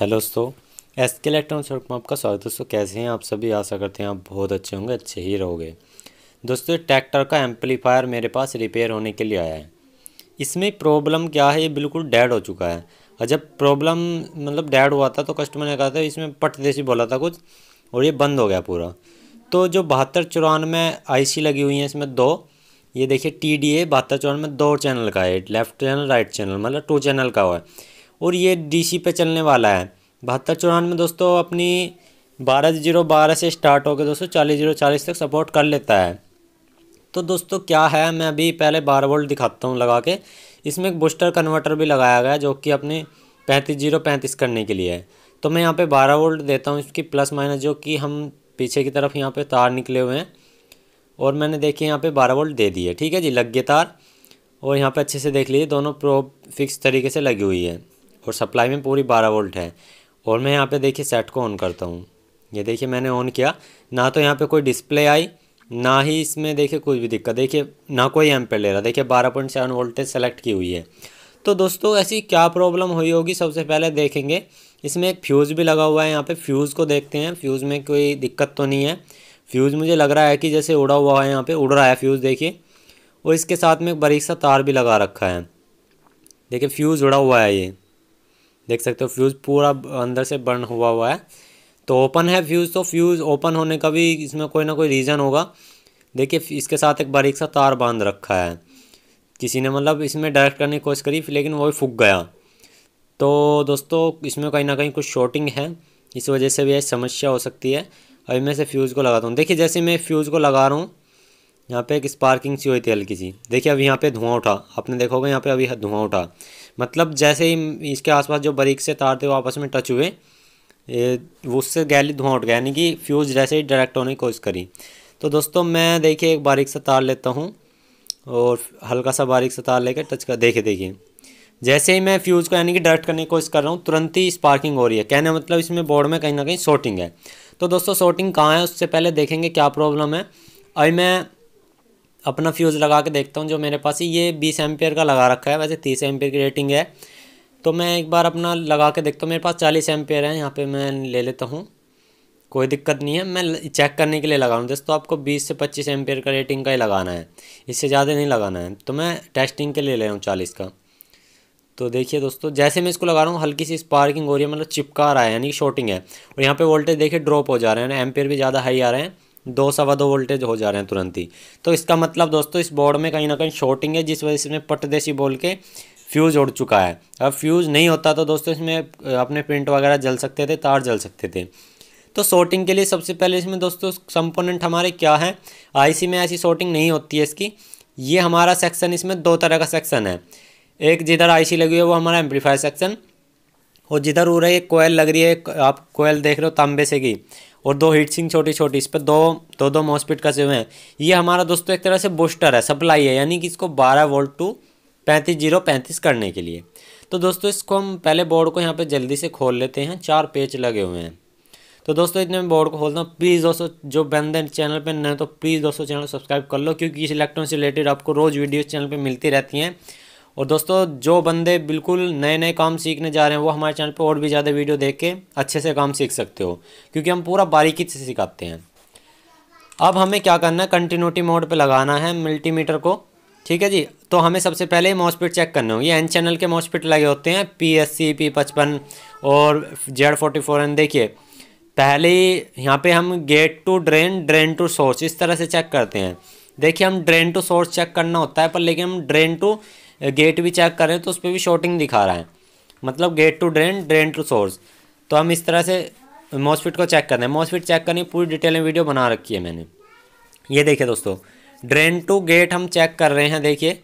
hello दोस्तों S के electronic shop में आपका स्वागत है दोस्तों कैसे हैं आप सभी आशा करते हैं आप बहुत अच्छे होंगे अच्छे ही रहोगे दोस्तों ट्रैक्टर का एम्पलीफायर मेरे पास रिपेयर होने के लिए आया है इसमें प्रॉब्लम क्या है ये बिल्कुल डेड हो चुका है और जब प्रॉब्लम मतलब डेड हुआ था तो कस्टमर ने कहा था इसमें पट देसी बोला था कुछ और ये बंद हो गया पूरा तो जो बहत्तर चौरानवे आई लगी हुई है इसमें दो ये देखिए टी डी ए बहत्तर चौरानवे दो चैनल का है लेफ्ट चैनल राइट चैनल मतलब टू चैनल का हुआ है और ये डीसी पे चलने वाला है बहत्तर चौरानवे दोस्तों अपनी बारह जीरो बारह से स्टार्ट होकर दोस्तों चालीस जीरो चालीस तक सपोर्ट कर लेता है तो दोस्तों क्या है मैं अभी पहले बारह वोल्ट दिखाता हूँ लगा के इसमें एक बूस्टर कन्वर्टर भी लगाया गया जो कि अपने पैंतीस जीरो पैंतीस करने के लिए है तो मैं यहाँ पे बारह वोल्ट देता हूँ इसकी प्लस माइनस जो कि हम पीछे की तरफ यहाँ पे तार निकले हुए हैं और मैंने देखिए यहाँ पे बारह वोल्ट दे दिए ठीक है जी लग गए तार और यहाँ पे अच्छे से देख लीजिए दोनों प्रो फिक्स तरीके से लगी हुई है और सप्लाई में पूरी बारह वोल्ट है और मैं यहाँ पे देखिए सेट को ऑन करता हूँ ये देखिए मैंने ऑन किया ना तो यहाँ पे कोई डिस्प्ले आई ना ही इसमें देखिए कुछ भी दिक्कत देखिए ना कोई एम ले रहा देखिए बारह पॉइंट सेवन वोल्टेज सेलेक्ट की हुई है तो दोस्तों ऐसी क्या प्रॉब्लम हुई होगी सबसे पहले देखेंगे इसमें एक फ्यूज़ भी लगा हुआ है यहाँ पर फ्यूज़ को देखते हैं फ्यूज़ में कोई दिक्कत तो नहीं है फ्यूज़ मुझे लग रहा है कि जैसे उड़ा हुआ है यहाँ पर उड़ रहा है फ्यूज़ देखिए और इसके साथ में एक बारीक सा तार भी लगा रखा है देखिए फ्यूज़ उड़ा हुआ है ये देख सकते हो फ्यूज़ पूरा अंदर से बर्न हुआ हुआ है तो ओपन है फ्यूज़ तो फ्यूज़ ओपन होने का भी इसमें कोई ना कोई रीज़न होगा देखिए इसके साथ एक बारीक सा तार बांध रखा है किसी ने मतलब इसमें डायरेक्ट करने की कोशिश करी लेकिन वो भी फूक गया तो दोस्तों इसमें कहीं ना कहीं कुछ शॉर्टिंग है इस वजह से भी यह समस्या हो सकती है अभी मैं इसे फ्यूज़ को लगाता हूँ देखिए जैसे मैं फ्यूज़ को लगा रहा हूँ यहाँ पे एक स्पार्किंग सी हुई थी हल्की सी देखिए अब यहाँ पे धुआं उठा आपने देखोगे यहाँ पे अभी धुआं उठा मतलब जैसे ही इसके आसपास जो बारीक से तार थे वो आपस में टच हुए वो उससे गैली धुआं उठ गया यानी कि फ्यूज़ जैसे ही डायरेक्ट होने की कोशिश करी तो दोस्तों मैं देखिए एक बारीक सा तार लेता हूँ और हल्का सा बारीक सा तार लेकर टच कर देखिए देखिए जैसे ही मैं फ्यूज़ को यानी कि डायरेक्ट करने की कोशिश कर रहा हूँ तुरंत ही स्पार्किंग हो रही है कहने मतलब इसमें बोर्ड में कहीं ना कहीं शॉर्टिंग है तो दोस्तों शॉर्टिंग कहाँ है उससे पहले देखेंगे क्या प्रॉब्लम है अभी मैं अपना फ्यूज़ लगा के देखता हूँ जो मेरे पास ये बीस एम्पेयर का लगा रखा है वैसे तीस एम्पेयर की रेटिंग है तो मैं एक बार अपना लगा के देखता हूँ मेरे पास चालीस एम्पेयर है यहाँ पर मैं ले लेता हूँ कोई दिक्कत नहीं है मैं चेक करने के लिए लगा रहा दोस्तों आपको 20 से 25 एम्पेयर का रेटिंग का ही लगाना है इससे ज़्यादा नहीं लगाना है तो मैं टेस्टिंग के लिए ले रहा हूँ चालीस का तो देखिए दोस्तों जैसे मैं इसको लगा रहा हूँ हल्की सी स्पार्किंग हो रही है मतलब चिपका रहा है यानी कि शॉर्टिंग है और यहाँ पे वोल्टेज देखिए ड्रॉप हो जा रहे हैं एम्पेयर भी ज़्यादा हाई आ रहे हैं दो सवा दो वोल्टेज हो जा रहे हैं तुरंत ही तो इसका मतलब दोस्तों इस बोर्ड में कहीं ना कहीं शॉर्टिंग है जिस वजह से इसमें पटदेसी बोल के फ्यूज़ उड़ चुका है अब फ्यूज़ नहीं होता तो दोस्तों इसमें अपने प्रिंट वगैरह जल सकते थे तार जल सकते थे तो शॉर्टिंग के लिए सबसे पहले इसमें दोस्तों कंपोनेंट हमारे क्या हैं आईसी में ऐसी शॉर्टिंग नहीं होती है इसकी ये हमारा सेक्शन इसमें दो तरह का सेक्शन है एक जिधर आईसी लगी हुई है वो हमारा एम्पलीफायर सेक्शन और जिधर उ रही है कोयल लग रही है आप कोयल देख रहे हो तांबे से की और दो हीट सिंह छोटी छोटी इस पर दो दो दो मॉस्पिट कसे हुए हैं ये हमारा दोस्तों एक तरह से बूस्टर है सप्लाई है यानी कि इसको बारह वोल्ट टू पैंतीस जीरो पैंतीस करने के लिए तो दोस्तों इसको हम पहले बोर्ड को यहाँ पे जल्दी से खोल लेते हैं चार पेज लगे हुए हैं तो दोस्तों इतने में बोर्ड को खोलता हूँ प्लीज़ दोस्तों जो बंदे चैनल पर नए तो प्लीज़ दोस्तों चैनल सब्सक्राइब कर लो क्योंकि इस इलेक्ट्रॉन से रिलेटेड आपको रोज़ वीडियो चैनल पर मिलती रहती हैं और दोस्तों जो बंदे बिल्कुल नए नए काम सीखने जा रहे हैं वो हमारे चैनल पर और भी ज़्यादा वीडियो देख के अच्छे से काम सीख सकते हो क्योंकि हम पूरा बारीकी से सिखाते हैं अब हमें क्या करना है कंटिन्यूटी मोड पे लगाना है मल्टीमीटर को ठीक है जी तो हमें सबसे पहले मॉस्पिट चेक करने ये एन चैनल के मॉस्पिट लगे होते हैं पी एस सी पी पचपन और जेड फोर्टी फोर एन देखिए पहले यहाँ पर हम gate to drain drain to source इस तरह से चेक करते हैं देखिए हम ड्रेन टू सोर्स चेक करना होता है पर लेकिन हम ड्रेन टू गेट भी चेक करें तो उस पर भी शॉर्टिंग दिखा रहा है मतलब gate to drain drain to source तो हम इस तरह से मॉसफिट को चेक करना है मॉसफिट चेक करनी पूरी डिटेल में वीडियो बना रखी है मैंने ये देखिए दोस्तों ड्रेन टू गेट हम चेक कर रहे हैं देखिए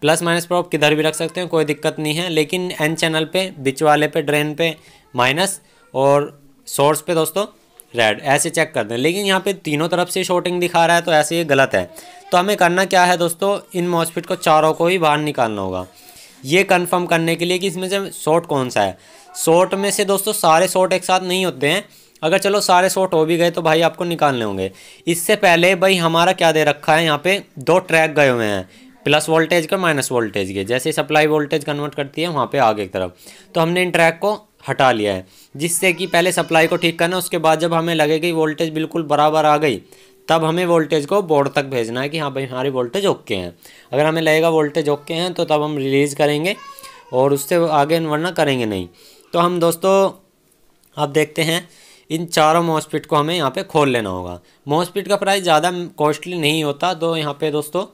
प्लस माइनस पर आप किधर भी रख सकते हैं कोई दिक्कत नहीं है लेकिन एन चैनल पे बिच वाले पे ड्रेन पे माइनस और सोर्स पे दोस्तों रेड ऐसे चेक कर दें लेकिन यहाँ पे तीनों तरफ से शॉटिंग दिखा रहा है तो ऐसे ये गलत है तो हमें करना क्या है दोस्तों इन मॉसफिट को चारों को ही बाहर निकालना होगा ये कंफर्म करने के लिए कि इसमें से शॉट कौन सा है शॉर्ट में से दोस्तों सारे शॉर्ट एक साथ नहीं होते हैं अगर चलो सारे शॉट हो भी गए तो भाई आपको निकालने होंगे इससे पहले भाई हमारा क्या दे रखा है यहाँ पे दो ट्रैक गए हुए हैं प्लस वोल्टेज का माइनस वोल्टेज के जैसे सप्लाई वोल्टेज कन्वर्ट करती है वहाँ पे आगे की तरफ तो हमने इन ट्रैक को हटा लिया है जिससे कि पहले सप्लाई को ठीक करना उसके बाद जब हमें लगे कि वोल्टेज बिल्कुल बराबर आ गई तब हमें वोल्टेज को बोर्ड तक भेजना है कि हाँ भाई हमारी वोल्टेज ओके हैं अगर हमें लगेगा वोल्टेज ओके हैं तो तब हम रिलीज़ करेंगे और उससे आगे वरना करेंगे नहीं तो हम दोस्तों आप देखते हैं इन चारों मॉसपिट को हमें यहाँ पे खोल लेना होगा मॉसपिट का प्राइस ज़्यादा कॉस्टली नहीं होता तो यहाँ पे दोस्तों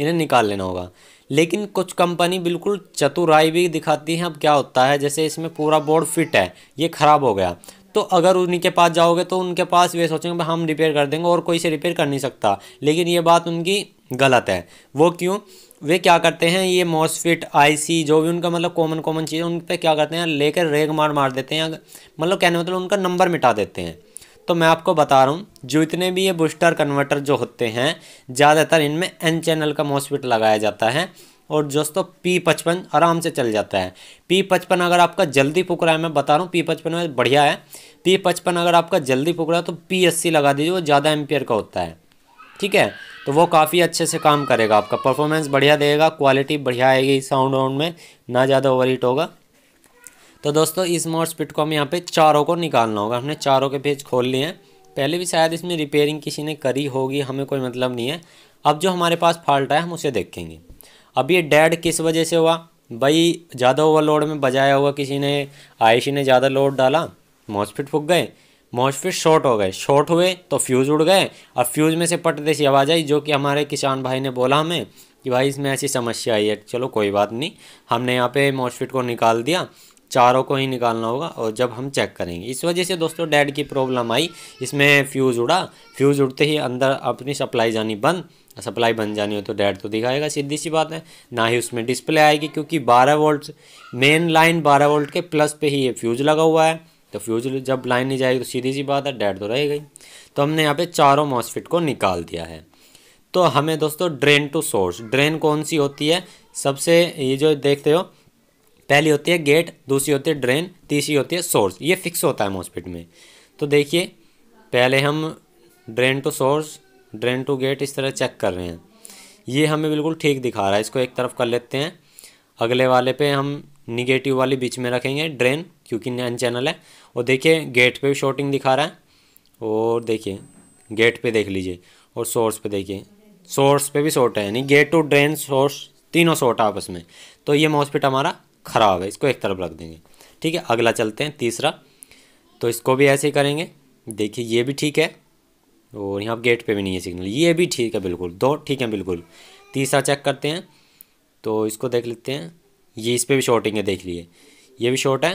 इन्हें निकाल लेना होगा लेकिन कुछ कंपनी बिल्कुल चतुराई भी दिखाती हैं अब क्या होता है जैसे इसमें पूरा बोर्ड फिट है ये ख़राब हो गया तो अगर उन्हीं के पास जाओगे तो उनके पास वे सोचेंगे हम रिपेयर कर देंगे और कोई से रिपेयर कर नहीं सकता लेकिन ये बात उनकी गलत है वो क्यों वे क्या करते हैं ये मॉसफिट आईसी जो भी उनका मतलब कॉमन कॉमन चीज़ है उन पर क्या करते हैं लेकर रेग मार मार देते हैं मतलब कहने मतलब उनका नंबर मिटा देते हैं तो मैं आपको बता रहा हूँ जो इतने भी ये बूस्टर कन्वर्टर जो होते हैं ज़्यादातर इनमें एन चैनल का मॉसफिट लगाया जाता है और दोस्तों पी पचपन आराम से चल जाता है पी पचपन अगर आपका जल्दी फूक रहा है मैं बता रहा हूँ पी पचपन में बढ़िया है पी पचपन अगर आपका जल्दी फूक रहा है तो पी अस्सी लगा दीजिए वो ज़्यादा एम्पियर का होता है ठीक है तो वो काफ़ी अच्छे से काम करेगा आपका परफॉर्मेंस बढ़िया देगा क्वालिटी बढ़िया आएगी साउंड वाउंड में ना ज़्यादा ओवर होगा तो दोस्तों इस मोर्स पिट को हमें यहाँ पे चारों को निकालना होगा हमने चारों के पेज खोल लिए हैं पहले भी शायद इसमें रिपेयरिंग किसी ने करी होगी हमें कोई मतलब नहीं है अब जो हमारे पास फॉल्ट है हम उसे देखेंगे अब ये डेड किस वजह से हुआ भाई ज़्यादा ओवरलोड में बजाया हुआ किसी ने आयशी ने ज़्यादा लोड डाला मॉसफिट फूक गए मॉसफिट शॉर्ट हो गए शॉर्ट हुए तो फ्यूज़ उड़ गए अब फ्यूज़ में से पट देसी आवाज़ आई जो कि हमारे किसान भाई ने बोला हमें कि भाई इसमें ऐसी समस्या आई है चलो कोई बात नहीं हमने यहाँ पे मॉसफिट को निकाल दिया चारों को ही निकालना होगा और जब हम चेक करेंगे इस वजह से दोस्तों डैड की प्रॉब्लम आई इसमें फ्यूज़ उड़ा फ्यूज़ उड़ते ही अंदर अपनी सप्लाई जानी बंद सप्लाई बन जानी हो तो डैड तो दिखाएगा सीधी सी बात है ना ही उसमें डिस्प्ले आएगी क्योंकि 12 वोल्ट मेन लाइन 12 वोल्ट के प्लस पे ही ये फ्यूज़ लगा हुआ है तो फ्यूज़ जब लाइन नहीं जाएगी तो सीधी सी बात है डैड तो रह गई तो हमने यहाँ पे चारों मॉसफिट को निकाल दिया है तो हमें दोस्तों ड्रेन टू सोर्स ड्रेन कौन सी होती है सबसे ये जो देखते हो पहली होती है गेट दूसरी होती है ड्रेन तीसरी होती है सोर्स ये फिक्स होता है मॉस्पिट में तो देखिए पहले हम drain to source drain to gate इस तरह चेक कर रहे हैं ये हमें बिल्कुल ठीक दिखा रहा है इसको एक तरफ कर लेते हैं अगले वाले पे हम निगेटिव वाली बीच में रखेंगे ड्रेन क्योंकि नैन चैनल है और देखिए गेट पे भी शॉर्टिंग दिखा रहा है और देखिए गेट पे देख लीजिए और सोर्स पे देखिए सोर्स पे भी शॉर्ट है यानी गेट टू ड्रेन सोर्स तीनों शॉर्ट आपस में तो ये मॉस्पिट हमारा ख़राब है इसको एक तरफ रख देंगे ठीक है अगला चलते हैं तीसरा तो इसको भी ऐसे ही करेंगे देखिए ये भी ठीक है और यहाँ गेट पे भी नहीं है सिग्नल ये भी ठीक है बिल्कुल दो ठीक है बिल्कुल तीसरा चेक करते हैं तो इसको देख लेते हैं ये इस पर भी शॉर्टिंग है देख लिए ये भी शॉर्ट है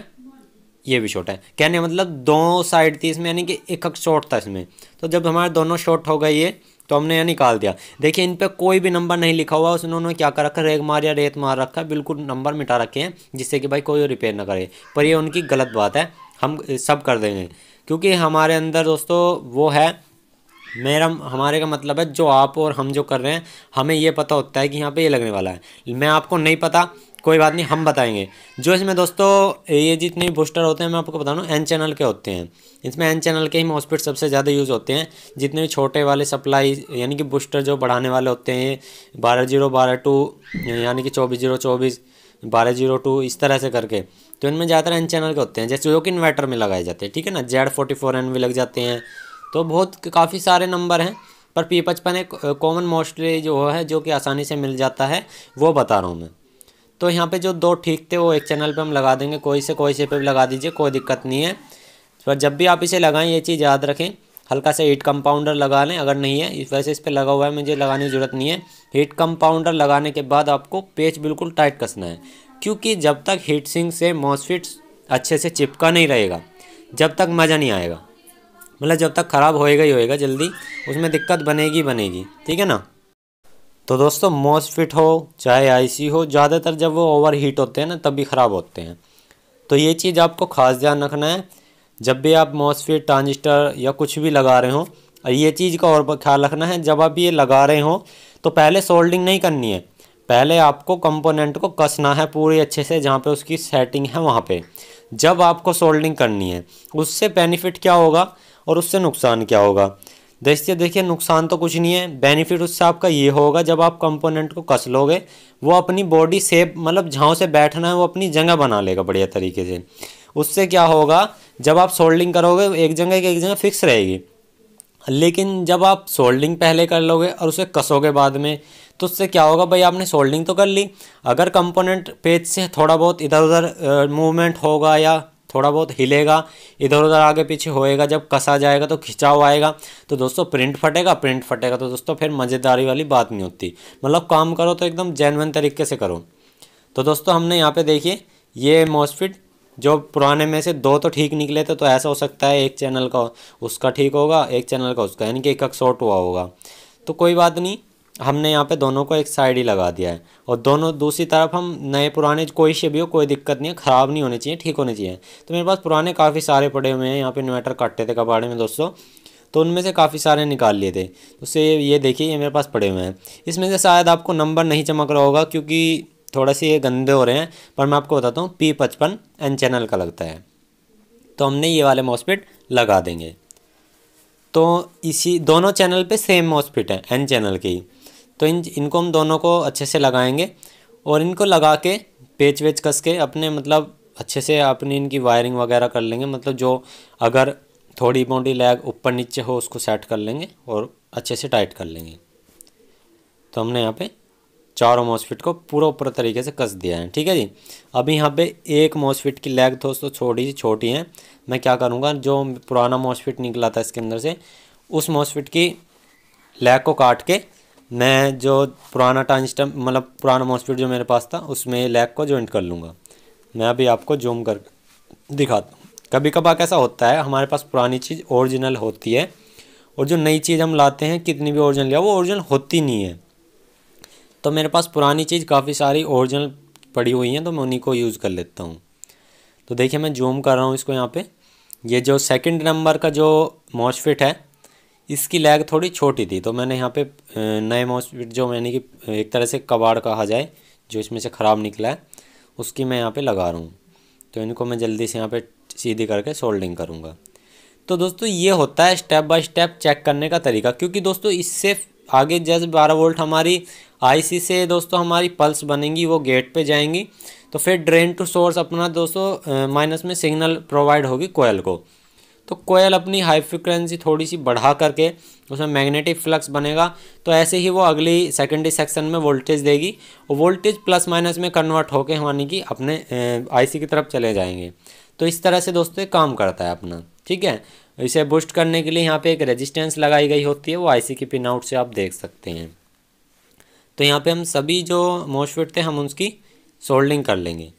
ये भी शॉर्ट है कहने मतलब दो साइड थी इसमें यानी कि एक शॉर्ट था इसमें तो जब हमारे दोनों शॉर्ट हो गए ये तो हमने यह निकाल दिया देखिए इन पर कोई भी नंबर नहीं लिखा हुआ उस उन्होंने क्या कर रखा रेग मार या रेत मार रखा है बिल्कुल नंबर मिटा रखे हैं जिससे कि भाई कोई रिपेयर ना करे पर ये उनकी गलत बात है हम सब कर देंगे क्योंकि हमारे अंदर दोस्तों वो है मेरा हमारे का मतलब है जो आप और हम जो कर रहे हैं हमें ये पता होता है कि यहाँ पे ये लगने वाला है मैं आपको नहीं पता कोई बात नहीं हम बताएंगे जो इसमें दोस्तों ये जितने बूस्टर होते हैं मैं आपको बता दूँ एन चैनल के होते हैं इसमें एन चैनल के ही मॉस्पिट सबसे ज़्यादा यूज़ होते हैं जितने भी छोटे वाले सप्लाई यानी कि बूस्टर जो बढ़ाने वाले होते हैं बारह जीरो बारह टू यानी कि चौबीस जीरो चौबीस बारह जीरो टू इस तरह से करके तो इनमें ज़्यादातर एन चैनल के होते हैं जैसे जो कि इन्वर्टर में लगाए जाते हैं ठीक है ना जेड फोर्टी फोर एन भी लग जाते हैं तो बहुत काफ़ी सारे नंबर हैं पर पी पचपन एक कॉमन मोस्टली जो है जो कि आसानी से मिल जाता है वो बता रहा हूँ मैं तो यहाँ पे जो दो ठीक थे वो एक चैनल पे हम लगा देंगे कोई से कोई से पे भी लगा दीजिए कोई दिक्कत नहीं है पर जब भी आप इसे लगाएं ये चीज़ याद रखें हल्का सा हीट कंपाउंडर लगा लें अगर नहीं है वैसे इस पर लगा हुआ है मुझे लगाने की ज़रूरत नहीं है हीट कंपाउंडर लगाने के बाद आपको पेच बिल्कुल टाइट कसना है क्योंकि जब तक हीट सिंग से मॉसफिट अच्छे से चिपका नहीं रहेगा जब तक मज़ा नहीं आएगा मतलब जब तक ख़राब होएगा ही होएगा जल्दी उसमें दिक्कत बनेगी बनेगी ठीक है ना तो दोस्तों मोसफिट हो चाहे आईसी हो ज़्यादातर जब वो ओवर हीट होते हैं ना तभी ख़राब होते हैं तो ये चीज़ आपको खास ध्यान रखना है जब भी आप मोसफिट ट्रांजिस्टर या कुछ भी लगा रहे हो और ये चीज़ का और ख्याल रखना है जब आप ये लगा रहे हो तो पहले सोल्डिंग नहीं करनी है पहले आपको कंपोनेंट को कसना है पूरी अच्छे से जहाँ पे उसकी सेटिंग है वहाँ पे जब आपको सोल्डिंग करनी है उससे बेनिफिट क्या होगा और उससे नुकसान क्या होगा दोस्तों देखिए नुकसान तो कुछ नहीं है बेनिफिट उससे आपका ये होगा जब आप कंपोनेंट को कस लोगे वो अपनी बॉडी सेप मतलब जहाँ से बैठना है वो अपनी जगह बना लेगा बढ़िया तरीके से उससे क्या होगा जब आप सोल्डिंग करोगे एक जगह की एक जगह फिक्स रहेगी लेकिन जब आप सोल्डिंग पहले कर लोगे और उसे कसोगे बाद में तो उससे क्या होगा भाई आपने सोल्डिंग तो कर ली अगर कंपोनेंट पेज से थोड़ा बहुत इधर उधर मूवमेंट होगा या थोड़ा बहुत हिलेगा इधर उधर आगे पीछे होएगा जब कसा जाएगा तो खिंचाव आएगा तो दोस्तों प्रिंट फटेगा प्रिंट फटेगा तो दोस्तों फिर मज़ेदारी वाली बात नहीं होती मतलब काम करो तो एकदम जैनवन तरीके से करो तो दोस्तों हमने यहाँ पे देखिए ये मॉसफिट जो पुराने में से दो तो ठीक निकले थे तो ऐसा हो सकता है एक चैनल का उसका ठीक होगा एक चैनल का उसका यानी कि एक शॉर्ट हुआ होगा तो कोई बात नहीं हमने यहाँ पे दोनों को एक साइड ही लगा दिया है और दोनों दूसरी तरफ हम नए पुराने कोई से भी हो कोई दिक्कत नहीं है ख़राब नहीं होने चाहिए ठीक होने चाहिए तो मेरे पास पुराने काफ़ी सारे पड़े हुए हैं यहाँ पे इन्वर्टर काटते थे कबाड़े में दोस्तों तो उनमें से काफ़ी सारे निकाल लिए थे तो उससे ये देखिए ये मेरे पास पड़े हुए हैं इसमें से शायद आपको नंबर नहीं चमक रहा होगा क्योंकि थोड़ा सी ये गंदे हो रहे हैं पर मैं आपको बताता हूँ पी पचपन एन चैनल का लगता है तो हमने ये वाले मॉसपिट लगा देंगे तो इसी दोनों चैनल पे सेम मॉसपिट है एन चैनल के ही तो इन इनको हम दोनों को अच्छे से लगाएंगे और इनको लगा के पेच वेच कस के अपने मतलब अच्छे से अपनी इनकी वायरिंग वगैरह कर लेंगे मतलब जो अगर थोड़ी मोटी लैग ऊपर नीचे हो उसको सेट कर लेंगे और अच्छे से टाइट कर लेंगे तो हमने यहाँ पे चारों मॉसफिट को पूरा ऊपर तरीके से कस दिया है ठीक है जी अभी यहाँ पे एक मॉसफिट की लैग दोस्तों छोटी सी छोटी है मैं क्या करूँगा जो पुराना मॉसफिट निकला था इसके अंदर से उस मॉसफिट की लैग को काट के मैं जो पुराना ट्रांजिस्टर मतलब पुराना मॉसफेट जो मेरे पास था उसमें लैग को जॉइंट कर लूँगा मैं अभी आपको जूम कर दिखाता हूँ कभी कभार कैसा होता है हमारे पास पुरानी चीज़ ओरिजिनल होती है और जो नई चीज़ हम लाते हैं कितनी भी ओरिजिनल लिया वो ओरिजिनल होती नहीं है तो मेरे पास पुरानी चीज़ काफ़ी सारी ओरिजिनल पड़ी हुई हैं तो मैं उन्हीं को यूज़ कर लेता हूँ तो देखिए मैं जूम कर रहा हूँ इसको यहाँ पर ये जो सेकेंड नंबर का जो मॉसफिट है इसकी लैग थोड़ी छोटी थी तो मैंने यहाँ पे नए माउसपीड जो मैंने कि एक तरह से कबाड़ कहा जाए जो इसमें से ख़राब निकला है उसकी मैं यहाँ पे लगा रहा हूँ तो इनको मैं जल्दी से यहाँ पे सीधी करके सोल्डिंग करूँगा तो दोस्तों ये होता है स्टेप बाय स्टेप चेक करने का तरीका क्योंकि दोस्तों इससे आगे जैसे बारह वोल्ट हमारी आईसी से दोस्तों हमारी पल्स बनेंगी वो गेट पे जाएंगी तो फिर ड्रेन टू सोर्स अपना दोस्तों माइनस में सिग्नल प्रोवाइड होगी कोयल को तो कोयल अपनी हाई फ्रिक्वेंसी थोड़ी सी बढ़ा करके उसमें मैग्नेटिक फ्लक्स बनेगा तो ऐसे ही वो अगली सेकेंडरी सेक्शन में वोल्टेज देगी और वोल्टेज प्लस माइनस में कन्वर्ट होकर यानी कि अपने आईसी की तरफ चले जाएंगे तो इस तरह से दोस्तों काम करता है अपना ठीक है इसे बूस्ट करने के लिए यहाँ पर एक रजिस्टेंस लगाई गई होती है वो आई की पिन आउट से आप देख सकते हैं तो यहाँ पर हम सभी जो मोशफिट थे हम उसकी सोल्डिंग कर लेंगे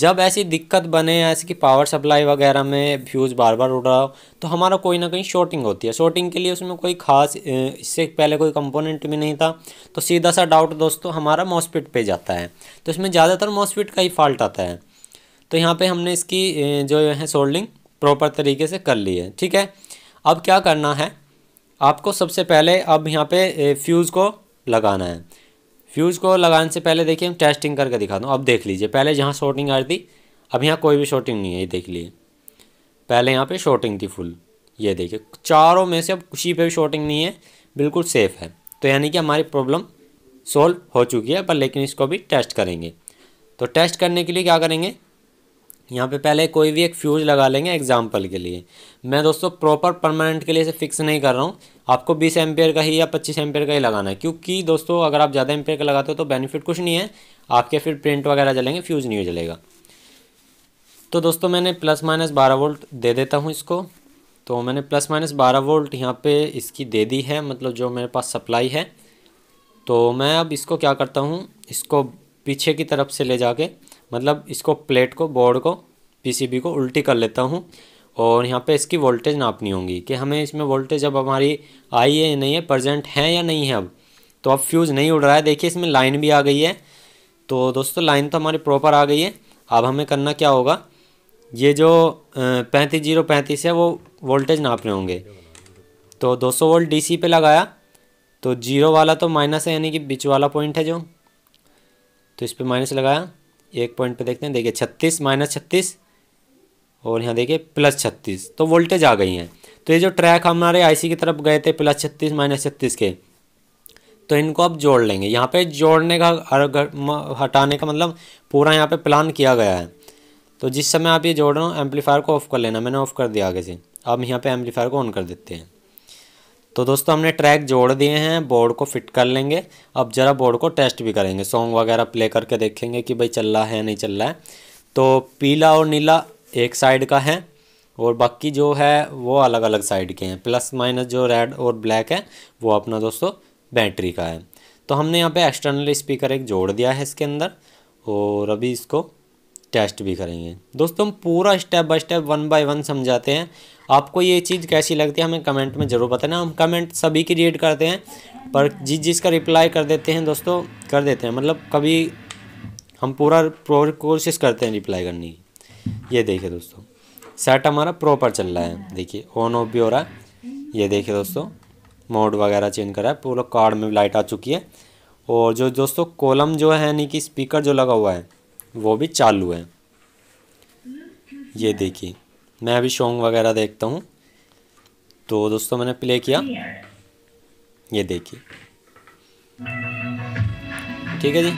जब ऐसी दिक्कत बने ऐसे कि पावर सप्लाई वगैरह में फ्यूज़ बार बार उड़ रहा हो तो हमारा कोई ना कहीं शॉर्टिंग होती है शॉर्टिंग के लिए उसमें कोई खास इससे पहले कोई कंपोनेंट भी नहीं था तो सीधा सा डाउट दोस्तों हमारा मॉसपिट पे जाता है तो इसमें ज़्यादातर मॉसपिट का ही फॉल्ट आता है तो यहाँ पर हमने इसकी जो है सोल्डिंग प्रॉपर तरीके से कर ली है ठीक है अब क्या करना है आपको सबसे पहले अब यहाँ पर फ्यूज़ को लगाना है फ्यूज़ को लगाने से पहले देखिए हम टेस्टिंग करके दिखा दूँ अब देख लीजिए पहले जहाँ शॉर्टिंग आ रही थी अब यहाँ कोई भी शॉर्टिंग नहीं है ये देख लीजिए पहले यहाँ पे शॉर्टिंग थी फुल ये देखिए चारों में से अब किसी पे भी शॉर्टिंग नहीं है बिल्कुल सेफ़ है तो यानी कि हमारी प्रॉब्लम सॉल्व हो चुकी है पर लेकिन इसको भी टेस्ट करेंगे तो टेस्ट करने के लिए क्या करेंगे यहाँ पे पहले कोई भी एक फ्यूज लगा लेंगे एग्जाम्पल के लिए मैं दोस्तों प्रॉपर परमानेंट के लिए इसे फिक्स नहीं कर रहा हूँ आपको 20 एम्पेयर का ही या 25 एम्पेयर का ही लगाना है क्योंकि दोस्तों अगर आप ज़्यादा एम्पेयर का लगाते हो तो बेनिफिट कुछ नहीं है आपके फिर प्रिंट वगैरह जलेंगे फ्यूज़ नहीं जलेगा तो दोस्तों मैंने प्लस माइनस बारह वोल्ट दे देता हूँ इसको तो मैंने प्लस माइनस बारह वोल्ट यहाँ पर इसकी दे दी है मतलब जो मेरे पास सप्लाई है तो मैं अब इसको क्या करता हूँ इसको पीछे की तरफ से ले जाके मतलब इसको प्लेट को बोर्ड को पीसीबी को उल्टी कर लेता हूँ और यहाँ पे इसकी वोल्टेज नापनी होगी कि हमें इसमें वोल्टेज अब हमारी आई है या नहीं है प्रजेंट है या नहीं है अब तो अब फ्यूज़ नहीं उड़ रहा है देखिए इसमें लाइन भी आ गई है तो दोस्तों लाइन तो हमारी प्रॉपर आ गई है अब हमें करना क्या होगा ये जो पैंतीस जीरो पैंतीस है वो वोल्टेज नापने होंगे तो 200 वोल्ट डीसी पे लगाया तो जीरो वाला तो माइनस है यानी कि बीच वाला पॉइंट है जो तो इस पर माइनस लगाया एक पॉइंट पे देखते हैं देखिए छत्तीस माइनस छत्तीस और यहाँ देखिए प्लस छत्तीस तो वोल्टेज आ गई हैं तो ये जो ट्रैक हमारे आईसी की तरफ गए थे प्लस छत्तीस माइनस छत्तीस के तो इनको आप जोड़ लेंगे यहाँ पे जोड़ने का हटाने का मतलब पूरा यहाँ पे प्लान किया गया है तो जिस समय आप ये जोड़ रहे हो एम्पलीफायर को ऑफ़ कर लेना मैंने ऑफ़ कर दिया आगे से अब यहाँ पर एम्पलीफायर को ऑन कर देते हैं तो दोस्तों हमने ट्रैक जोड़ दिए हैं बोर्ड को फिट कर लेंगे अब ज़रा बोर्ड को टेस्ट भी करेंगे सॉन्ग वगैरह प्ले करके देखेंगे कि भाई चल रहा है नहीं चल रहा है तो पीला और नीला एक साइड का है और बाकी जो है वो अलग अलग साइड के हैं प्लस माइनस जो रेड और ब्लैक है वो अपना दोस्तों बैटरी का है तो हमने यहाँ पे एक्सटर्नल स्पीकर एक जोड़ दिया है इसके अंदर और अभी इसको टेस्ट भी करेंगे दोस्तों हम पूरा step by step one by one समझाते हैं आपको ये चीज़ कैसी लगती है हमें कमेंट में ज़रूर बताना हम कमेंट सभी की रीड करते हैं पर जिस जिसका रिप्लाई कर देते हैं दोस्तों कर देते हैं मतलब कभी हम पूरा कोशिश करते हैं रिप्लाई करने की ये देखिए दोस्तों सेट हमारा प्रॉपर चल रहा है देखिए ऑन ऑफ भी हो रहा है ये देखिए दोस्तों मोड वगैरह चेंज कर रहा है पूरा कार्ड में लाइट आ चुकी है और जो दोस्तों कॉलम जो है यानी कि स्पीकर जो लगा हुआ है वो भी चालू है ये देखिए मैं अभी सॉन्ग वगैरह देखता हूँ तो दोस्तों मैंने प्ले किया ये देखिए ठीक है जी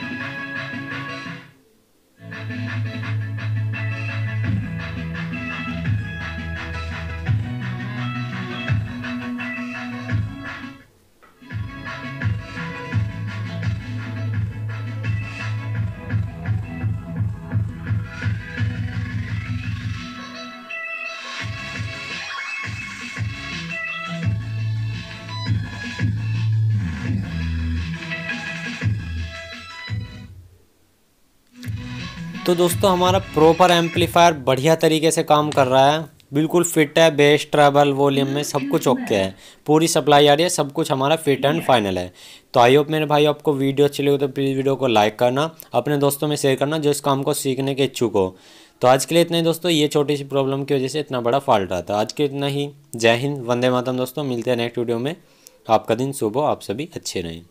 तो दोस्तों हमारा प्रॉपर एम्पलीफायर बढ़िया तरीके से काम कर रहा है बिल्कुल फिट है बेस ट्रैवल वॉल्यूम में सब कुछ ओके है पूरी सप्लाई आ रही है सब कुछ हमारा फिट एंड फाइनल है तो आई होप मेरे भाई आपको वीडियो अच्छी लगी तो प्लीज़ वीडियो को लाइक करना अपने दोस्तों में शेयर करना जो इस काम को सीखने के इच्छुक हो तो आज के लिए इतना ही दोस्तों ये छोटी सी प्रॉब्लम की वजह से इतना बड़ा फॉल्ट रहा था आज के इतना ही जय हिंद वंदे मातम दोस्तों मिलते हैं नेक्स्ट वीडियो में आपका दिन सुबह आप सभी अच्छे रहें